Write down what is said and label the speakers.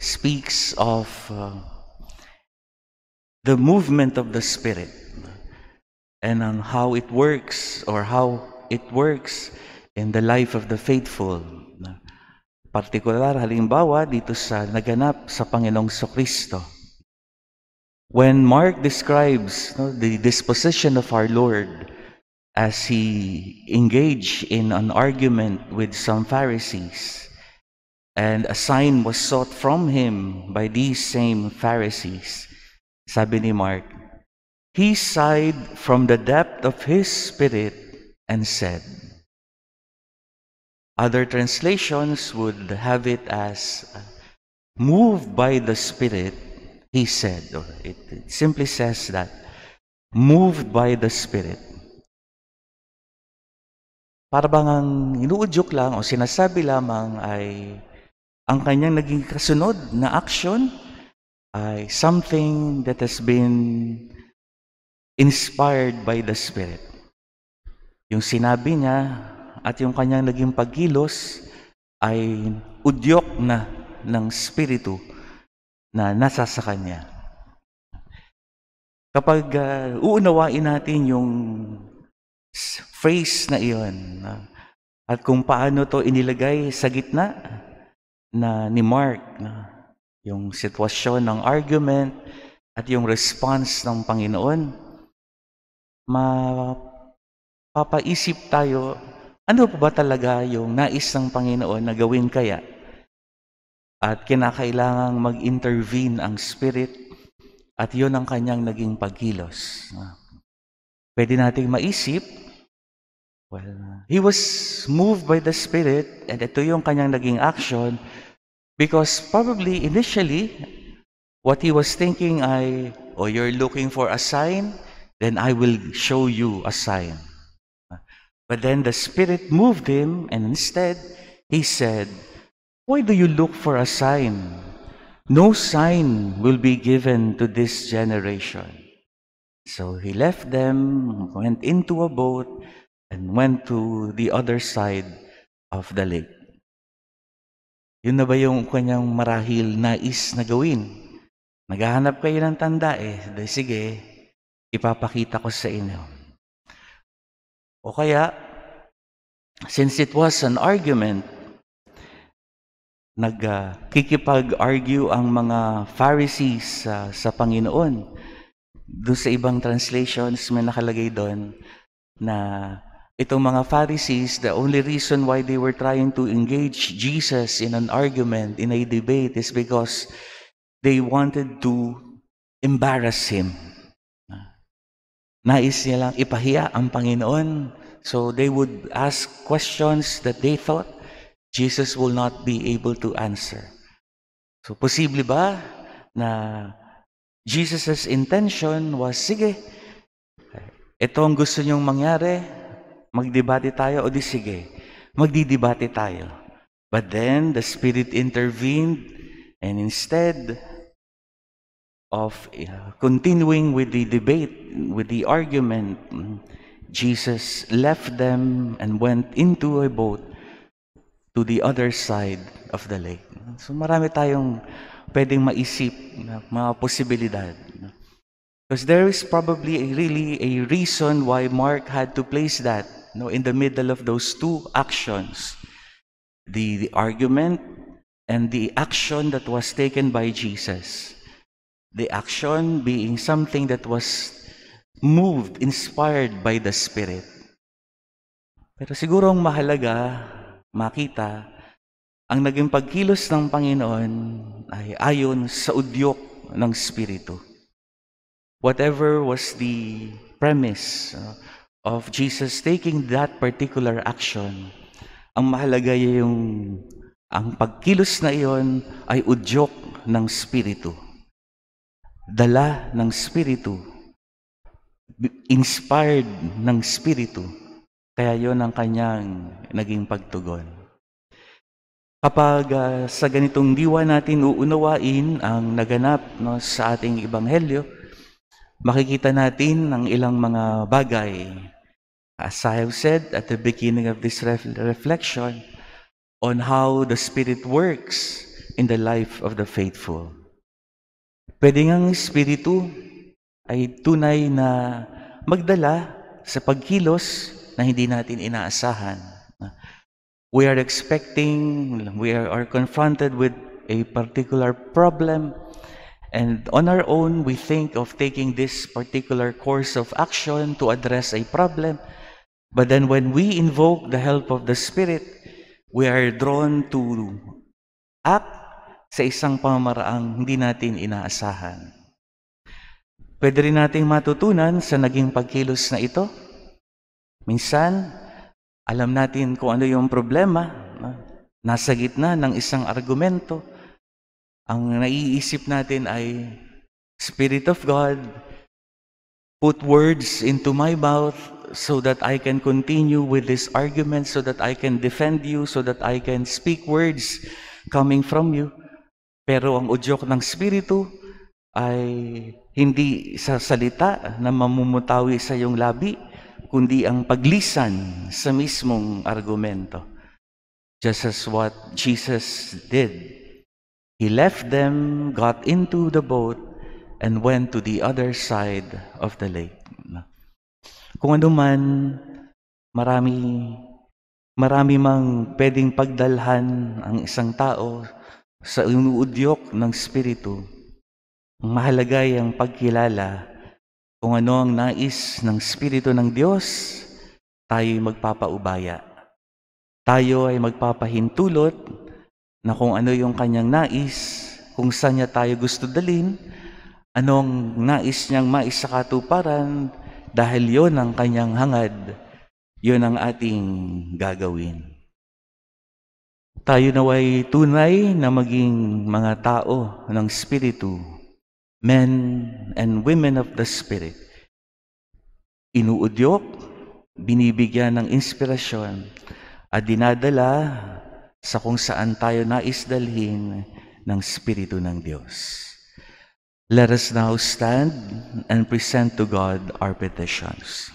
Speaker 1: speaks of uh, the movement of the Spirit and on how it works or how it works in the life of the faithful. particular halimbawa, dito sa naganap sa Panginoong So Sokristo. When Mark describes no, the disposition of our Lord as he engaged in an argument with some Pharisees, And a sign was sought from him by these same Pharisees. Sabi ni Mark, He sighed from the depth of his spirit and said, Other translations would have it as, Moved by the Spirit, he said, or it, it simply says that, Moved by the Spirit. Para bang ang inuudyok lang o sinasabi lamang ay ang kanyang naging kasunod na action ay something that has been inspired by the Spirit. Yung sinabi niya at yung kanyang naging pagkilos ay udyok na ng Spiritu na nasa sa kanya. Kapag uh, uunawain natin yung phrase na iyon uh, at kung paano to inilagay sa gitna na ni Mark na yung sitwasyon ng argument at yung response ng Panginoon, mapapaisip tayo, ano po ba talaga yung nais ng Panginoon na gawin kaya? At kinakailangang mag-intervene ang Spirit at yon ang kanyang naging pagkilos. Pwede nating maisip, well, he was moved by the Spirit and ito yung kanyang naging action Because probably initially, what he was thinking, I, oh, you're looking for a sign, then I will show you a sign. But then the Spirit moved him, and instead, he said, Why do you look for a sign? No sign will be given to this generation. So he left them, went into a boat, and went to the other side of the lake. Yun na ba yung kanyang marahil nais na gawin? Naghahanap kayo ng tanda eh. De, sige, ipapakita ko sa inyo. O kaya, since it was an argument, nagkikipag-argue uh, ang mga Pharisees uh, sa Panginoon. Doon sa ibang translations, may nakalagay doon na Itong mga Pharisees, the only reason why they were trying to engage Jesus in an argument, in a debate, is because they wanted to embarrass Him. Nais nilang ipahiya ang Panginoon. So they would ask questions that they thought Jesus will not be able to answer. So posible ba na Jesus' intention was, sige, ito ang gusto niyong mangyari, Magdebate tayo? O di sige, magdidebate tayo. But then, the Spirit intervened and instead of uh, continuing with the debate, with the argument, Jesus left them and went into a boat to the other side of the lake. So marami tayong pwedeng maisip na mga posibilidad. Because there is probably a, really a reason why Mark had to place that you know, in the middle of those two actions the, the argument and the action that was taken by Jesus. The action being something that was moved, inspired by the Spirit. Pero siguro ang mahalaga, makita, ang naging pagkilos ng Panginoon ay ayon sa udyok ng Espiritu whatever was the premise uh, of Jesus taking that particular action, ang mahalaga yung ang pagkilos na iyon ay udyok ng Spiritu. Dala ng Spiritu. Inspired ng Spiritu. Kaya yon ang kanyang naging pagtugon. Kapag uh, sa ganitong diwa natin uunawain ang naganap no, sa ating Ebanghelyo, makikita natin ang ilang mga bagay. As I have said at the beginning of this ref reflection on how the Spirit works in the life of the faithful. Pwede ngang Espiritu ay tunay na magdala sa pagkilos na hindi natin inaasahan. We are expecting, we are, are confronted with a particular problem And on our own, we think of taking this particular course of action to address a problem. But then when we invoke the help of the Spirit, we are drawn to act sa isang pamamaraang hindi natin inaasahan. Pwede rin nating matutunan sa naging pagkilos na ito. Minsan, alam natin kung ano yung problema. Nasa gitna ng isang argumento, ang naiisip natin ay, Spirit of God, put words into my mouth so that I can continue with this argument, so that I can defend you, so that I can speak words coming from you. Pero ang udyok ng Espiritu ay hindi sa salita na mamumutawi sa iyong labi, kundi ang paglisan sa mismong argumento. Just as what Jesus did He left them, got into the boat, and went to the other side of the lake. Kung ano man, marami, marami mang pwedeng pagdalhan ang isang tao sa inuudyok ng Espiritu. Mahalaga ang pagkilala kung ano ang nais ng Espiritu ng Diyos, tayo'y magpapaubaya. Tayo ay magpapahintulot na kung ano yung kanyang nais, kung saan niya tayo gusto dalin, anong nais niyang maisakatuparan dahil yon ang kanyang hangad, yon ang ating gagawin. Tayo naway tunay na maging mga tao ng Espiritu, men and women of the Spirit. Inuudyok, binibigyan ng inspirasyon at dinadala sa kung saan tayo nais dalhin ng Espiritu ng Diyos. Let us now stand and present to God our petitions.